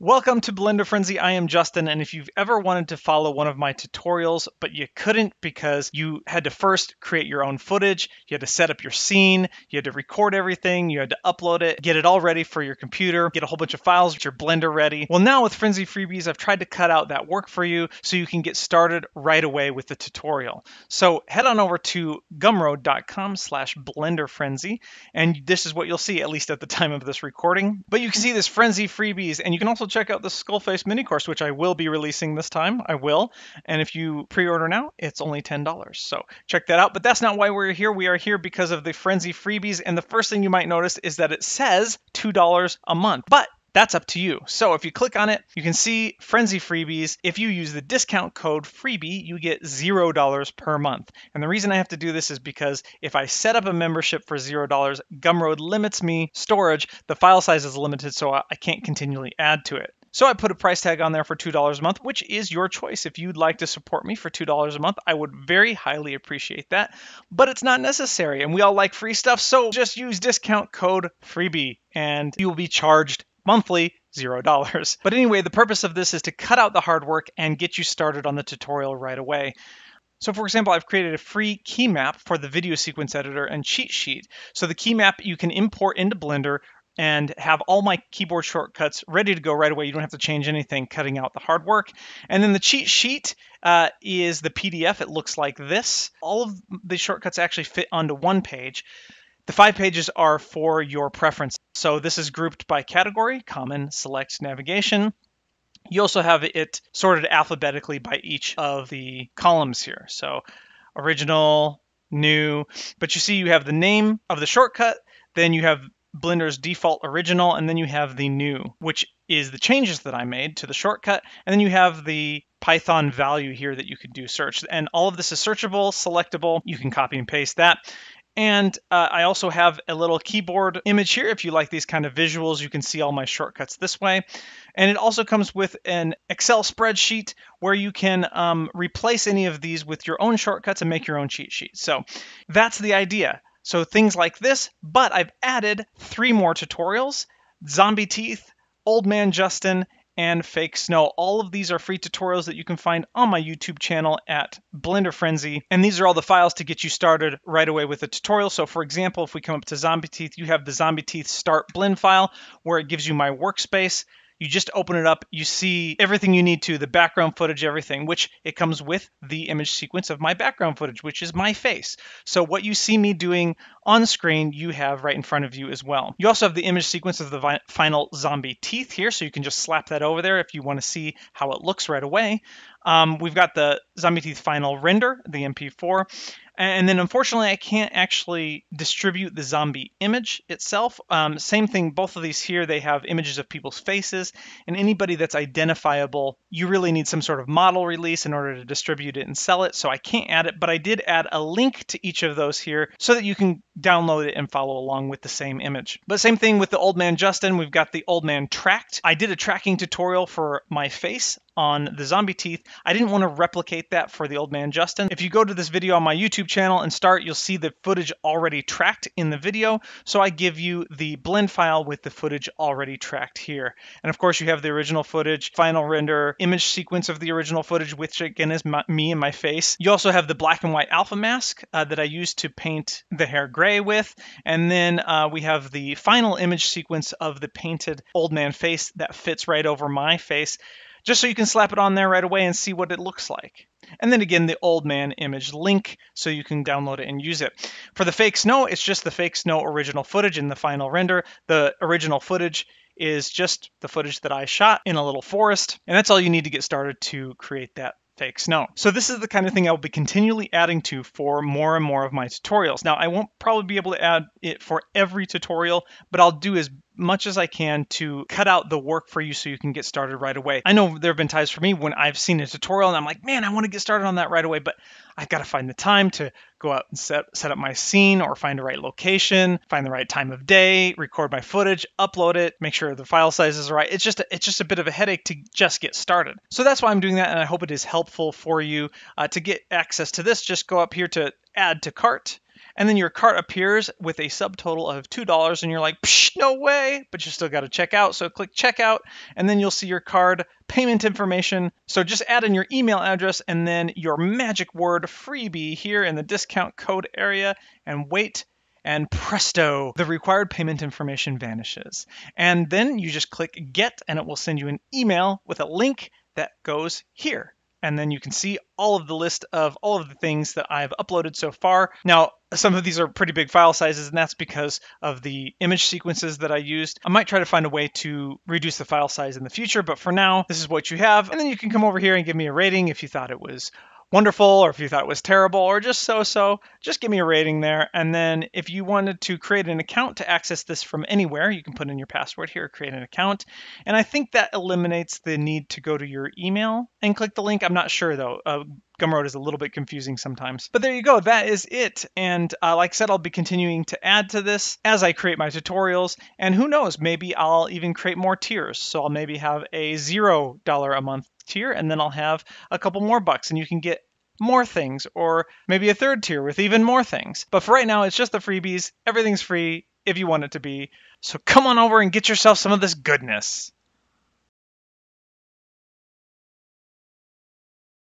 Welcome to Blender Frenzy. I am Justin, and if you've ever wanted to follow one of my tutorials, but you couldn't because you had to first create your own footage, you had to set up your scene, you had to record everything, you had to upload it, get it all ready for your computer, get a whole bunch of files get your Blender ready. Well, now with Frenzy Freebies, I've tried to cut out that work for you so you can get started right away with the tutorial. So head on over to gumroad.com slash Blender Frenzy, and this is what you'll see, at least at the time of this recording. But you can see this Frenzy Freebies, and you can also check out the Skullface mini course, which I will be releasing this time. I will. And if you pre order now, it's only $10. So check that out. But that's not why we're here. We are here because of the Frenzy freebies. And the first thing you might notice is that it says $2 a month. But that's up to you. So if you click on it, you can see Frenzy Freebies. If you use the discount code freebie, you get $0 per month. And the reason I have to do this is because if I set up a membership for $0, Gumroad limits me storage. The file size is limited, so I can't continually add to it. So I put a price tag on there for $2 a month, which is your choice. If you'd like to support me for $2 a month, I would very highly appreciate that. But it's not necessary, and we all like free stuff, so just use discount code freebie and you will be charged monthly, $0. But anyway, the purpose of this is to cut out the hard work and get you started on the tutorial right away. So for example, I've created a free key map for the video sequence editor and cheat sheet. So the key map you can import into Blender and have all my keyboard shortcuts ready to go right away. You don't have to change anything, cutting out the hard work. And then the cheat sheet uh, is the PDF. It looks like this. All of the shortcuts actually fit onto one page. The five pages are for your preference. So this is grouped by category, common, select, navigation. You also have it sorted alphabetically by each of the columns here. So original, new, but you see you have the name of the shortcut, then you have Blender's default original, and then you have the new, which is the changes that I made to the shortcut, and then you have the Python value here that you can do search. And all of this is searchable, selectable. You can copy and paste that. And uh, I also have a little keyboard image here. If you like these kind of visuals, you can see all my shortcuts this way. And it also comes with an Excel spreadsheet where you can um, replace any of these with your own shortcuts and make your own cheat sheet. So that's the idea. So things like this, but I've added three more tutorials, Zombie Teeth, Old Man Justin, and Fake Snow. All of these are free tutorials that you can find on my YouTube channel at Blender Frenzy. And these are all the files to get you started right away with a tutorial. So for example, if we come up to Zombie Teeth, you have the Zombie Teeth Start Blend file where it gives you my workspace. You just open it up, you see everything you need to, the background footage, everything, which it comes with the image sequence of my background footage, which is my face. So what you see me doing on screen, you have right in front of you as well. You also have the image sequence of the final zombie teeth here, so you can just slap that over there if you want to see how it looks right away. Um, we've got the zombie teeth final render, the MP4. And then unfortunately, I can't actually distribute the zombie image itself. Um, same thing, both of these here, they have images of people's faces and anybody that's identifiable. You really need some sort of model release in order to distribute it and sell it. So I can't add it, but I did add a link to each of those here so that you can download it and follow along with the same image. But same thing with the old man Justin, we've got the old man tracked. I did a tracking tutorial for my face on the zombie teeth. I didn't want to replicate that for the old man Justin. If you go to this video on my YouTube YouTube channel and start, you'll see the footage already tracked in the video. So I give you the blend file with the footage already tracked here. And of course you have the original footage, final render, image sequence of the original footage, which again is my, me and my face. You also have the black and white alpha mask uh, that I used to paint the hair gray with. And then uh, we have the final image sequence of the painted old man face that fits right over my face just so you can slap it on there right away and see what it looks like. And then again, the old man image link so you can download it and use it. For the fake snow, it's just the fake snow original footage in the final render. The original footage is just the footage that I shot in a little forest. And that's all you need to get started to create that fake snow. So this is the kind of thing I will be continually adding to for more and more of my tutorials. Now I won't probably be able to add it for every tutorial, but I'll do as much as I can to cut out the work for you so you can get started right away. I know there have been times for me when I've seen a tutorial and I'm like, man, I want to get started on that right away, but I've got to find the time to go out and set, set up my scene or find the right location, find the right time of day, record my footage, upload it, make sure the file size is right. It's just a, it's just a bit of a headache to just get started. So that's why I'm doing that, and I hope it is helpful for you uh, to get access to this. Just go up here to add to cart and then your cart appears with a subtotal of $2 and you're like, Psh, no way, but you still got to check out. So click checkout and then you'll see your card payment information. So just add in your email address and then your magic word freebie here in the discount code area and wait and presto, the required payment information vanishes. And then you just click get, and it will send you an email with a link that goes here and then you can see all of the list of all of the things that I've uploaded so far. Now, some of these are pretty big file sizes, and that's because of the image sequences that I used. I might try to find a way to reduce the file size in the future, but for now, this is what you have. And then you can come over here and give me a rating if you thought it was wonderful or if you thought it was terrible or just so so, just give me a rating there. And then if you wanted to create an account to access this from anywhere, you can put in your password here, create an account. And I think that eliminates the need to go to your email and click the link. I'm not sure though. Uh, Gumroad is a little bit confusing sometimes. But there you go, that is it. And uh, like I said, I'll be continuing to add to this as I create my tutorials. And who knows, maybe I'll even create more tiers. So I'll maybe have a $0 a month tier, and then I'll have a couple more bucks, and you can get more things, or maybe a third tier with even more things. But for right now, it's just the freebies. Everything's free if you want it to be. So come on over and get yourself some of this goodness.